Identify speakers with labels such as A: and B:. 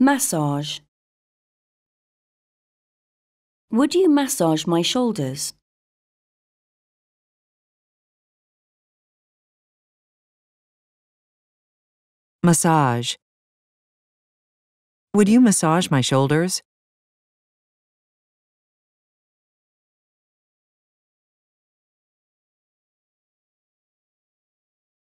A: Massage. Would you massage my shoulders? Massage. Would you massage my shoulders?